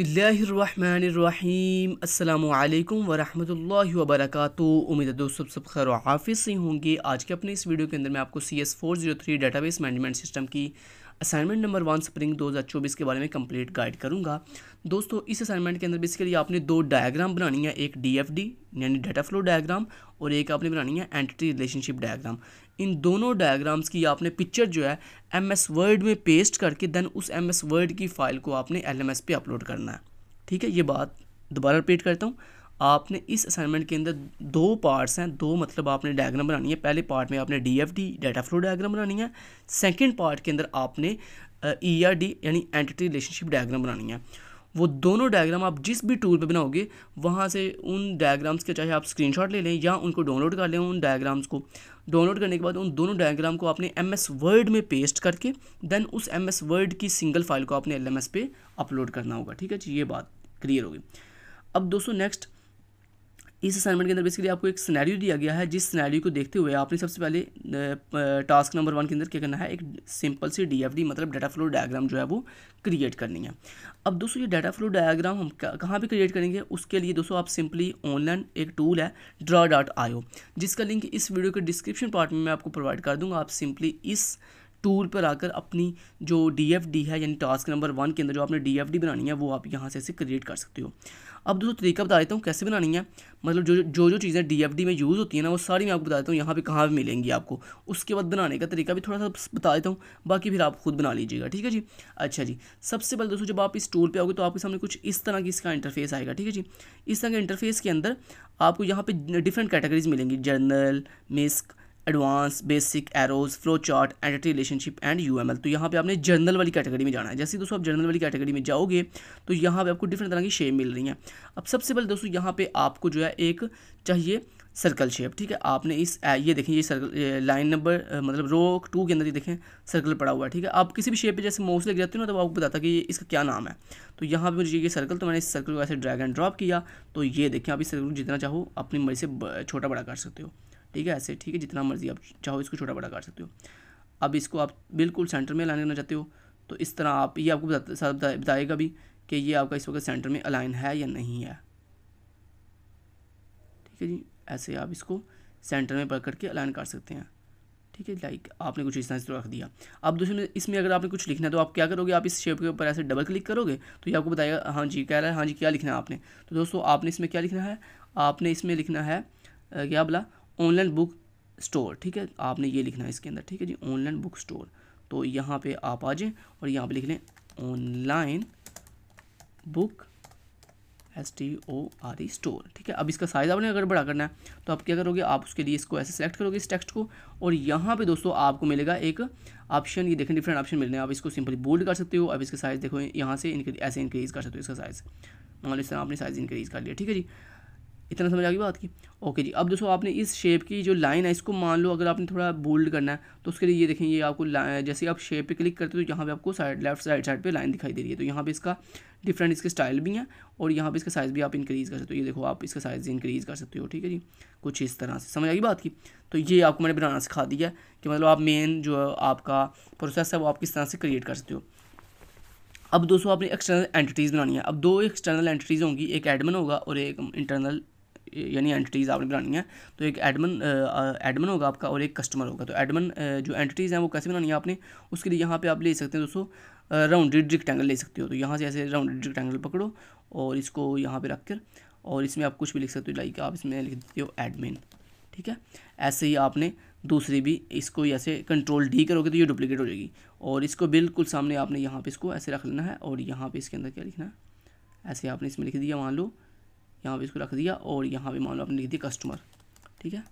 अस्सलाम वालेकुम वरहमतुल्लाहि वबरकातु उम्मीद है दोस्तों सब खैर हाफिज़ से होंगे आज के अपने इस वीडियो के अंदर मैं आपको C S four zero three database management system की असाइनमेंट नंबर वन स्प्रिंग 2024 के बारे में कंप्लीट गाइड करूंगा दोस्तों इस असाइनमेंट के अंदर बेसिकली आपने दो डायग्राम बनानी है एक डीएफडी यानी डाटा फ्लो डायग्राम और एक आपने बनानी है एंटिटी रिलेशनशिप डायग्राम इन दोनों डायग्राम्स की आपने पिक्चर जो है एम एस वर्ड में पेस्ट करके देन उस एम एस वर्ड की फ़ाइल को आपने एल एम एस पे अपलोड करना है ठीक है ये बात दोबारा रिपीट करता हूँ आपने इस असाइनमेंट के अंदर दो पार्ट्स हैं दो मतलब आपने डायग्राम बनानी है पहले पार्ट में आपने D F D data flow diagram बनानी है सेकेंड पार्ट के अंदर आपने ई आर डी यानी एंटिटी रिलेशनशिप डायग्राम बनानी है वो दोनों डायग्राम आप जिस भी टूल पे बनाओगे वहाँ से उन डायग्राम्स के चाहे आप स्क्रीनशॉट ले लें या उनको डाउनलोड कर लें उन डायग्राम्स को डाउनलोड करने के बाद उन दोनों डायग्राम को आपने एम एस वर्ड में पेस्ट करके देन उस एम एस वर्ड की सिंगल फाइल को आपने एल एम एस पे अपलोड करना होगा ठीक है जी ये बात क्लियर होगी अब दोस्तों नेक्स्ट इस असाइनमेंट के अंदर बेसिकली आपको एक सिनेरियो दिया गया है जिस सिनेरियो को देखते हुए आपने सबसे पहले टास्क नंबर वन के अंदर क्या करना है एक सिंपल सी डीएफडी मतलब डाटा फ्लो डायग्राम जो है वो क्रिएट करनी है अब दोस्तों ये डाटा फ्लो डायग्राम हम कहाँ पे क्रिएट करेंगे उसके लिए दोस्तों आप सिंपली ऑनलाइन एक टूल है ड्रा डॉट आयो जिसका लिंक इस वीडियो के डिस्क्रिप्शन पार्ट में मैं आपको प्रोवाइड कर दूँगा आप सिंपली इस टूल पर आकर अपनी जो डी है यानी टास्क नंबर वन के अंदर जो आपने डी बनानी है वो आप यहाँ से इसे क्रिएट कर सकते हो अब दोस्तों तरीका बता देता हूँ कैसे बनानी है मतलब जो जो जो चीज़ें डी में यूज़ होती है ना वो सारी मैं आपको बता देता हूँ यहाँ पे कहाँ भी मिलेंगी आपको उसके बाद बनाने का तरीका भी थोड़ा सा बता देता हूँ बाकी फिर आप खुद बना लीजिएगा ठीक है जी अच्छा जी सबसे पहले दोस्तों जब आप इस टूल पर आओगे तो आपके सामने कुछ इस तरह की इसका इंटरफेस आएगा ठीक है जी इस तरह के इंटरफेस के अंदर आपको यहाँ पर डिफरेंट कैटेगरीज मिलेंगी general misc advance basic arrows flow chart entity relationship and L तो यहाँ पे आपने जर्नल वाली कैटेगरी में जाना है जैसे दोस्तों आप जर्नल वाली कैटेगरी में जाओगे तो यहाँ पे आपको डिफरेंट तरह की शेप मिल रही हैं अब सबसे पहले दोस्तों यहाँ पे आपको जो है एक चाहिए सर्कल शेप ठीक है आपने इस ये देखें ये सर्कल लाइन नंबर मतलब रो टू के अंदर ये देखें सर्कल पड़ा हुआ है ठीक है आप किसी भी शेप पे जैसे मोस लेके जाते हो ना तो आपको बताता कि ये इसका क्या नाम है तो यहाँ पे मुझे ये सर्कल तो मैंने इस सर्कल को ऐसे ड्रैग एंड ड्रॉप किया तो ये देखें आप इस सर्कल को जितना चाहो अपनी मर्जी से छोटा बड़ा कर सकते हो ठीक है ऐसे ठीक है जितना मर्जी आप चाहो इसको छोटा बड़ा कर सकते हो अब इसको आप बिल्कुल सेंटर में अलाइन करना चाहते हो तो इस तरह आप ये आपको बताएगा भी कि ये आपका इस वक्त सेंटर में अलाइन है या नहीं है ठीक है जी ऐसे आप इसको सेंटर में पकड़ के अलाइन कर सकते हैं ठीक है लाइक आपने कुछ इस तरह से रख दिया अब दूसरे इसमें अगर आपने कुछ लिखना है तो आप क्या करोगे आप इस शेप के ऊपर ऐसे डबल क्लिक करोगे तो ये आपको बताएगा हाँ जी कह रहा है हाँ जी क्या लिखना है आपने तो दोस्तों आपने इसमें क्या लिखना है आपने इसमें लिखना है क्या बोला ऑनलाइन बुक स्टोर ठीक है आपने ये लिखना है इसके अंदर ठीक है जी ऑनलाइन बुक स्टोर तो यहाँ पे आप आ जाएँ और यहाँ पे लिख लें online book S T O R E store ठीक है अब इसका साइज़ आपने अगर बड़ा करना है तो आप क्या करोगे आप उसके लिए इसको ऐसे सेलेक्ट करोगे इस टेक्स्ट को और यहाँ पे दोस्तों आपको मिलेगा एक ऑप्शन ये देखें डिफरेंट ऑप्शन मिल रहे हैं आप इसको सिंपली बोल्ड कर सकते हो अब इसका साइज़ देखो यहाँ से ऐसे इंक्रीज़ कर सकते हो इसका साइज़ मान लो इस तरह आपने साइज़ इंक्रीज़ कर लिया ठीक है जी इतना समझ आ गई बात की ओके जी अब दोस्तों आपने इस शेप की जो लाइन है इसको मान लो अगर आपने थोड़ा बोल्ड करना है तो उसके लिए ये देखें ये आपको जैसे आप शेप पे क्लिक करते हो तो यहाँ पे आपको साइड लेफ्ट साइड साइड पे लाइन दिखाई दे रही है तो यहाँ पे इसका डिफरेंट इसके स्टाइल भी हैं और यहाँ पर इसका साइज़ भी आप इंक्रीज़ कर सकते हो ये देखो आप इसका साइज़ इंक्रीज़ कर सकते हो ठीक है जी कुछ इस तरह से समझ आई बात की तो ये आपको मैंने बनाना सिखा दिया है कि मतलब आप मेन जो आपका प्रोसेस है वो आप किस तरह से क्रिएट कर सकते हो अब दोस्तों आपने एक्सटर्नल एंटिटीज़ बनानी है अब दो एक्सटर्नल एंटिटीज़ होंगी एक एडमिन होगा और एक इंटरनल यानी एंटिटीज़ आपने बनानी है तो एक एडमन एडमन होगा आपका और एक कस्टमर होगा तो एडमन जो एंटिटीज़ हैं वो कैसे बनानी है आपने उसके लिए यहाँ पर आप ले सकते हैं दोस्तों राउंडेड रिक्टेंगल ले सकते हो तो यहाँ से ऐसे राउंडेड रिक्टेंगल पकड़ो और इसको यहाँ पर रख कर और इसमें आप कुछ भी लिख सकते हो लाइक आप इसमें लिख देते हो एडमिन ठीक है ऐसे ही आपने दूसरी भी इसको ऐसे कंट्रोल डी करोगे तो ये डुप्लीकेट हो जाएगी और इसको बिल्कुल सामने आपने यहाँ पे इसको ऐसे रख लेना है और यहाँ पे इसके अंदर क्या लिखना है ऐसे आपने इसमें लिख दिया मान लो यहाँ पर इसको रख दिया और यहाँ पर मान लो आपने लिख दिया कस्टमर ठीक है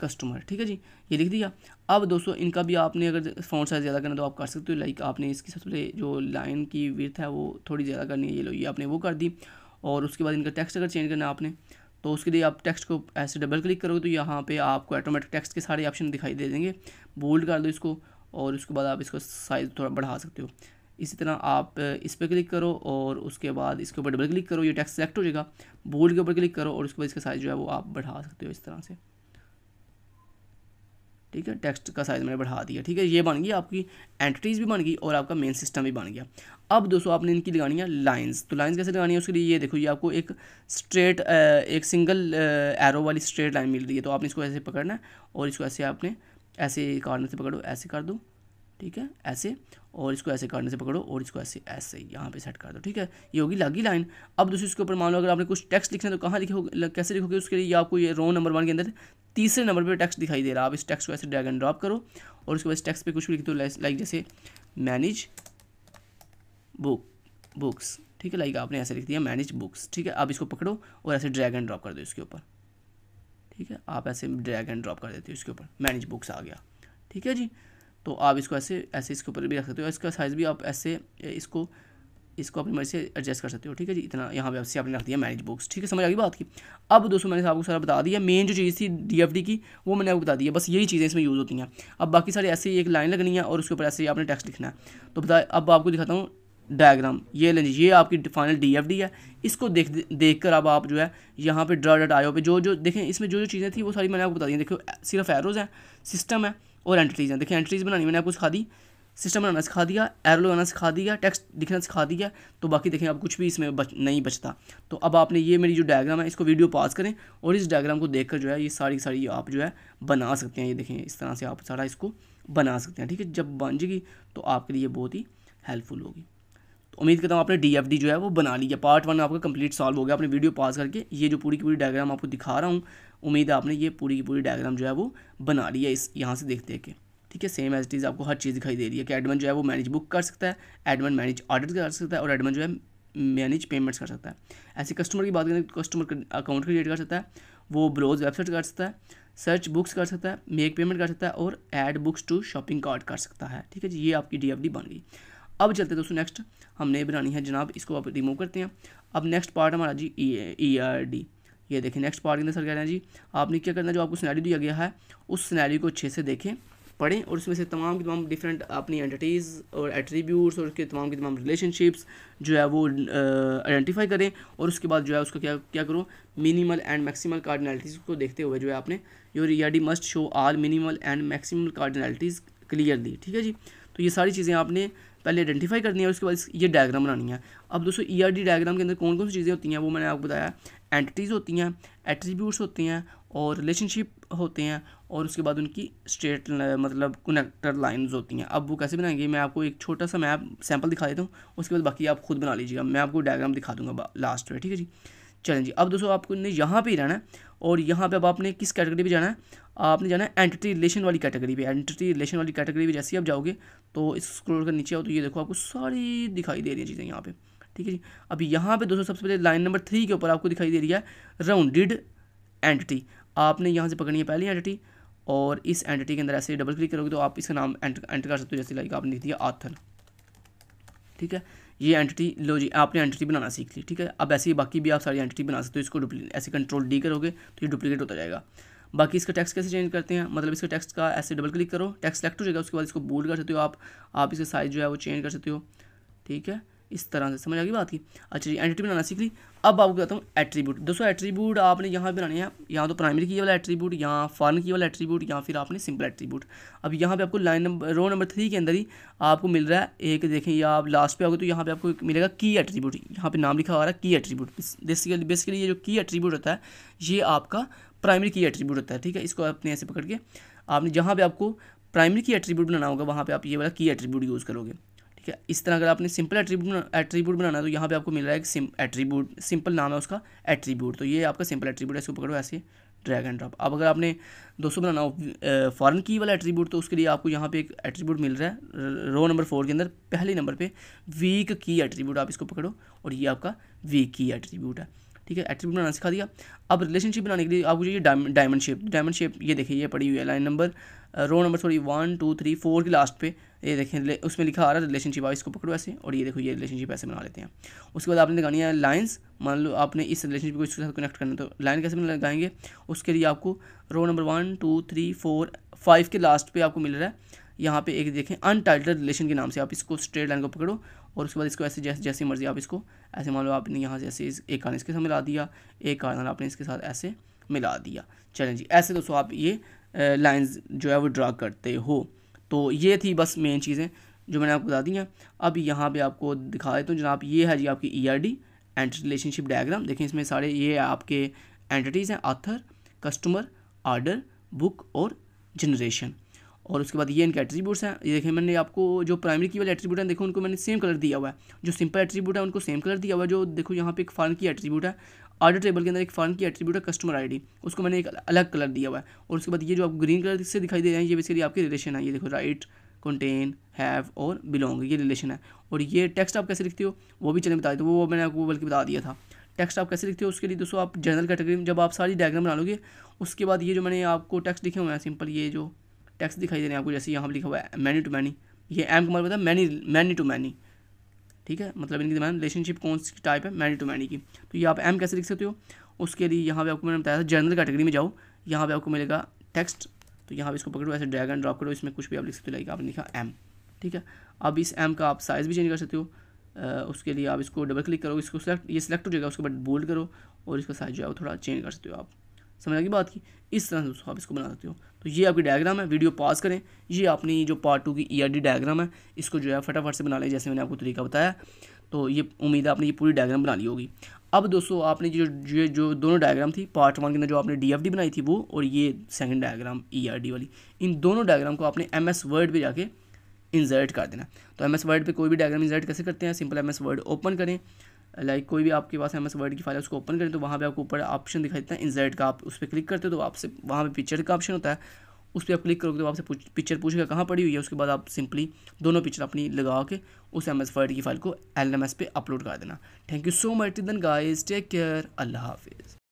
कस्टमर ठीक है जी ये लिख दिया अब दोस्तों इनका भी आपने अगर फ़ॉन्ट साइज़ ज़्यादा करना तो आप कर सकते हो लाइक आपने इसकी सबसे पहले जो लाइन की विर्थ है वो थोड़ी ज़्यादा करनी है ये लो ये आपने वो कर दी और उसके बाद इनका टेक्स्ट अगर चेंज करना है आपने तो उसके लिए आप टेक्स्ट को ऐसे डबल क्लिक करोगे तो यहाँ पे आपको ऑटोमेटिक टेक्स्ट के सारे ऑप्शन दिखाई दे देंगे बोल्ड कर दो इसको और उसके बाद आप इसको साइज़ थोड़ा बढ़ा सकते हो इसी तरह आप इस पर क्लिक करो और उसके बाद इसके ऊपर डबल क्लिक करो ये टैक्स सेलेक्ट हो जाएगा बोल्ड के ऊपर क्लिक करो और उसके बाद इसका साइज़ जो है वो आप बढ़ा सकते हो इस तरह से ठीक है टेक्स्ट का साइज़ मैंने बढ़ा दिया ठीक है ये बन गई आपकी एंटिटीज़ भी बन गई और आपका मेन सिस्टम भी बन गया अब दोस्तों आपने इनकी लगानी है लाइंस तो लाइंस कैसे लगानी है उसके लिए ये देखो ये आपको एक स्ट्रेट एक सिंगल एरो वाली स्ट्रेट लाइन मिल रही है तो आपने इसको ऐसे पकड़ना है और इसको ऐसे आपने ऐसे कार्नर से पकड़ो ऐसे कर दो ठीक है ऐसे और इसको ऐसे काटने से पकड़ो और इसको ऐसे ऐसे यहाँ पे सेट कर दो ठीक है ये होगी लागी लाइन अब दोस्तों इसके ऊपर मान लो अगर आपने कुछ टेक्स्ट लिखना है तो कहाँ लिखोगे कैसे लिखोगे उसके लिए आपको ये रो नंबर वन के अंदर तीसरे नंबर पर टैक्स दिखाई दे रहा है आप इस टैक्स को ऐसे ड्रैग एंड ड्रॉप करो और उसके बाद टैक्स पर कुछ भी लिख दो लाइक जैसे मैनेज बुक बुक्स ठीक है लाइक आपने ऐसे लिख दिया मैनेज बुक्स ठीक है आप इसको पकड़ो और ऐसे ड्रैग एंड ड्रॉप कर दो इसके ऊपर ठीक है आप ऐसे ड्रैग एंड ड्रॉप कर देते हो इसके ऊपर मैनेज बुक्स आ गया ठीक है जी तो आप इसको ऐसे ऐसे इसके ऊपर भी रख सकते हो इसका साइज़ भी आप ऐसे इसको इसको अपनी मर्जी से एडजस्ट कर सकते हो ठीक है जी इतना यहाँ पे आपसे आपने रख दिया मैनेज बुक्स ठीक है समझ आ गई बात की अब दोस्तों मैंने आपको सारा बता दिया मेन जो चीज़ थी डीएफडी की वो मैंने आपको बता दिया बस यही चीज़ें इसमें यूज़ होती हैं अब बाकी सारी ऐसे ही एक लाइन लगनी है और उसके ऊपर ऐसे ही आपने टेक्स्ट लिखना है तो बता अब आपको दिखाता हूँ डायग्राम ये लें ये आपकी फाइनल डी है इसको देख देख कर अब आप जो है यहाँ पर ड्रा डट आयो पे जो जो देखें इसमें जो जो चीज़ें थी वो सारी मैंने आपको बता दी देखो सिर्फ एरोज़ हैं सिस्टम है और एंट्रीज हैं देखिए एंट्रीज बनानी मैंने आपको सिखा दी सिस्टम बनाना सिखा दिया एरो लगाना सिखा दिया टेक्स्ट लिखना सिखा दिया तो बाकी देखें अब कुछ भी इसमें बच नहीं बचता तो अब आपने ये मेरी जो डायग्राम है इसको वीडियो पास करें और इस डायग्राम को देखकर जो है ये सारी सारी आप जो है बना सकते हैं ये देखें इस तरह से आप सारा इसको बना सकते हैं ठीक है जब बन जाएगी तो आपके लिए बहुत ही हेल्पफुल होगी तो उम्मीद करता हूँ आपने डी जो है वो बना लिया पार्ट वन आपका कंप्लीट सॉल्व हो गया आपने वीडियो पास करके ये जो पूरी की पूरी डायग्राम आपको दिखा रहा हूँ उम्मीद है आपने ये पूरी की पूरी डायग्राम जो है वो बना ली है इस यहाँ से देख देख के ठीक है सेम एज इट इज़ आपको हर चीज़ दिखाई दे रही है कि एडमन जो है वो मैनेज बुक कर सकता है एडमन मैनेज ऑर्डर कर सकता है और एडमन जो है मैनेज पेमेंट्स कर सकता है ऐसे कस्टमर की बात करें तो कस्टमर अकाउंट क्रिएट कर सकता है वो ब्रोज वेबसाइट कर सकता है सर्च बुक्स कर सकता है मेक पेमेंट कर सकता है और add books to shopping cart कर सकता है ठीक है जी ये आपकी डी बन गई अब चलते दोस्तों नेक्स्ट हमने बनानी है जनाब इसको आप रिमूव करते हैं अब नेक्स्ट पार्ट हमारा जी ई आर डी ये देखें नेक्स्ट पार्ट के अंदर सर कह रहे हैं जी आपने क्या करना जो आपको सैनैरी दिया गया है उस सैनैरी को अच्छे से देखें पढ़ें और उसमें से तमाम की तमाम डिफरेंट अपनी एंटिटीज़ और एट्रीब्यूट्स और उसके तमाम की तमाम रिलेशनशिप्स जो है वो आइडेंटिफाई करें और उसके बाद जो है उसका क्या क्या करो मिनिमल एंड मैक्सिमल कार्डिनलिटीज़ को देखते हुए जो है आपने your ERD must show all minimal and maximal cardinalities clearly ठीक है जी तो ये सारी चीज़ें आपने पहले आइडेंटिफाई करनी है उसके बाद ये डायग्राम बनानी है अब दोस्तों ई आर डी डायग्राम के अंदर कौन कौन सी चीज़ें होती हैं वो मैंने आपको बताया एंटिटीज़ होती हैं एट्रीब्यूट्स होती हैं और रिलेशनशिप होते हैं और उसके बाद उनकी स्ट्रेट मतलब कनेक्टर लाइंस होती हैं अब वो कैसे बनाएंगे मैं आपको एक छोटा सा मैप सैंपल दिखा देता हूँ उसके बाद बाकी आप खुद बना लीजिएगा मैं आपको डायग्राम दिखा दूँगा लास्ट में ठीक है जी चलें जी अब दोस्तों आपको ने यहाँ पे ही रहना है और यहाँ पे अब आपने किस कैटेगरी पे जाना है आपने जाना है एंटिटी रिलेशन वाली कैटेगरी पे एंटिटी रिलेशन वाली कैटेगरी पे जैसे ही आप जाओगे तो इस स्क्रोल का नीचे आओ तो ये देखो आपको सारी दिखाई दे रही है चीज़ें यहाँ पे ठीक है जी अब यहाँ पे दोस्तों सबसे पहले लाइन नंबर थ्री के ऊपर आपको दिखाई दे रही है राउंडेड एंटिटी आपने यहाँ से पकड़नी है पहली एंटिटी और इस एंटिटी के अंदर ऐसे डबल क्लिक करोगे तो आप इसका नाम एंटर एंटर कर सकते हो जैसे लाइक आपने लिख दिया आथन ठीक है ये एंटिटी लो जी आपने एंटिटी बनाना सीख ली ठीक है अब ऐसे ही बाकी भी आप सारी एंटिटी बना सकते हो इसको डुप्लीकेट ऐसे कंट्रोल डी करोगे तो ये डुप्लीकेट होता जाएगा बाकी इसका टेक्स्ट कैसे चेंज करते हैं मतलब इसका टेक्स्ट का ऐसे डबल क्लिक करो टेक्स्ट सेलेक्ट हो जाएगा उसके बाद इसको बोल्ड कर सकते हो आप आप इसका साइज़ जो है वो चेंज कर सकते हो ठीक है इस तरह से समझ आ गई बात की अच्छा जी एंटिटी बनाना सीख ली अब आपको बताता हूँ एट्रीब्यूट दोस्तों एट्रीब्यूट आपने यहाँ बनाने हैं यहाँ तो प्राइमरी की वाला एट्रीब्यूट यहाँ फॉरन की वाला एट्रीब्यूट या फिर आपने सिंपल एट्रीब्यूट अब यहाँ पे आपको line number row number three के अंदर ही आपको मिल रहा है एक देखें या आप लास्ट पे आओगे तो यहाँ पे आपको मिलेगा की एट्रीब्यूट यहाँ पर नाम लिखा हुआ है की एट्रीब्यूट बेसिकली बेसिकली ये जो की एट्रीब्यूट होता है ये आपका प्राइमरी की एट्रीब्यूट होता है ठीक है इसको आपने ऐसे पकड़ के आपने जहाँ पर आपको प्राइमरी की एट्रीब्यूट बनाना होगा वहाँ पे आप ये वाला की एट्रीब्यूट यूज़ करोगे ठीक है इस तरह अगर आपने सिंपल एट्रीब्यूट एट्रीब्यूट बनाना तो यहाँ पे आपको मिल रहा है सिम एट्रीब्यूट सिंपल नाम है उसका एट्रीब्यूट तो ये आपका सिंपल एट्रीब्यूट है इसको पकड़ो ऐसे ड्रैग एंड ड्रॉप अब अगर आपने दोस्तों बनाना हो फॉरन की वाला एट्रीब्यूट तो उसके लिए आपको यहाँ पे एक एट्रीब्यूट मिल रहा है रो नंबर फोर के अंदर पहले नंबर पे वीक की एट्रीब्यूट आप इसको पकड़ो और ये आपका वीक की एट्रीब्यूट है ठीक है एट्रीब्यूट बनाना सिखा दिया अब रिलेशनशिप बनाने के लिए आपको चाहिए डायमंड शेप डायमंड शेप ये देखिए ये पड़ी हुई है line number row number sorry one two three four के लास्ट पे ये देखें उसमें लिखा आ रहा है रिलेशनशिप आप इसको पकड़ो ऐसे और ये देखो ये रिलेशनशिप ऐसे बना लेते हैं उसके बाद आपने लगानी है लाइन्स मान लो आपने इस रिलेशनशिप को इसके साथ कनेक्ट करना तो लाइन कैसे लगाएंगे उसके लिए आपको row number one two three four five के लास्ट पर आपको मिल रहा है यहाँ पे एक देखें अनटाइटल रिलेशन के नाम से आप इसको स्ट्रेट लाइन को पकड़ो और उसके बाद इसको ऐसे जैसे जैसी मर्ज़ी आप इसको ऐसे मान लो आपने यहाँ से ऐसे एक कार्नल इसके साथ मिला दिया एक कार्नल आपने इसके साथ ऐसे मिला दिया चलें जी ऐसे दोस्तों आप ये लाइन्स जो है वो ड्रा करते हो तो ये थी बस मेन चीज़ें जो मैंने आपको बता दी हैं अब यहाँ पर आपको दिखा देता हूँ जनाब ये है जी आपकी E R D and relationship diagram देखें इसमें सारे ये आपके एंटिटीज़ हैं आथर कस्टमर आर्डर बुक और जनरेशन और उसके बाद ये इनके एट्रीब्यूट्स हैं ये देखें मैंने आपको जो प्राइमरी की वाले एट्रीब्यूट हैं देखो उनको मैंने सेम कलर दिया हुआ है जो सिंपल एट्रीब्यूट है उनको सेम कलर दिया हुआ है जो देखो यहाँ पे एक फॉरन की एट्रीब्यूट है आर्डर टेबल के अंदर एक फॉरन की एट्रीब्यूट है कस्टमर आईडी उसको मैंने एक अलग कलर दिया हुआ है और उसके बाद ये जो आप ग्रीन कलर से दिखाई दे रहे हैं ये बेसिकली आपके रिलेशन है ये देखो राइट कंटेन हैव और बिलोंग ये रिलेशन है और ये टेक्स्ट आप कैसे लिखते हो वो भी चले बता देते वो मैंने आपको बल्कि बता दिया था टेक्स्ट आप कैसे लिखते हो उसके लिए दोस्तों आप जनरल कैटेगरी में जब आप सारी डायग्राम बना लोगे उसके बाद ये जो मैंने आपको टेक्स्ट लिखे हुए हैं सिंपल ये जो टैक्स दिखाई दे रहे हैं आपको जैसे यहाँ पर लिखा हुआ है मैनी टू मैनी ये एम का मतलब है मैनी मैनी टू मैनी ठीक है मतलब इनकी मैं रिलेशनशिप कौन सी टाइप है मैनी टू मैनी की तो ये आप एम कैसे लिख सकते हो उसके लिए यहाँ पे आपको मैंने बताया था जनरल कैटेगरी में जाओ यहाँ पे आपको मिलेगा टेक्स्ट तो यहाँ पे इसको पकड़ो ऐसे ड्रैगन ड्रॉप करो इसमें कुछ भी आप लिख सकते हो लाइक आपने लिखा एम ठीक है अब इस एम का आप साइज़ भी चेंज कर सकते हो आ, उसके लिए आप इसको डबल क्लिक करो इसको सेलेक्ट ये सिलेक्ट हो जाएगा उसके बाद बोल्ड करो और इसका साइज़ जो है वो थोड़ा चेंज कर सकते हो आप समझ आ गई बात की इस तरह से आप इसको बना सकते हो तो ये आपकी डायग्राम है वीडियो पास करें ये अपनी जो पार्ट टू की ई e डायग्राम है इसको जो है फटाफट से बना लें जैसे मैंने आपको तरीका बताया तो ये उम्मीद है आपने ये पूरी डायग्राम बना ली होगी अब दोस्तों आपने जो ये जो दोनों डायग्राम थी पार्ट वन के अंदर जो आपने डी बनाई थी वो और ये सेकंड डायग्राम डी वाली इन दोनों डायग्राम को आपने एस वर्ड पर जाके इंसर्ट कर देना तो एस वर्ड पर कोई भी डायग्राम इंसर्ट कैसे करते हैं सिंपल एस वर्ड ओपन करें लाइक कोई भी आपके पास एम एस वर्ड की फाइल है उसको ओपन करें तो वहाँ पे आपको ऊपर ऑप्शन दिखाई देता है इंसर्ट का आप उस पर क्लिक करते हो तो आपसे वहाँ पे पिक्चर का ऑप्शन होता है उस पर आप क्लिक करोगे तो आपसे पिक्चर पूछेगा कहाँ पड़ी हुई है उसके बाद आप सिंपली दोनों पिक्चर अपनी लगा के उस एम एस वर्ड की फाइल को एल एम एस पे अपलोड कर देना thank you so much then guys take care अल्लाह हाफिज़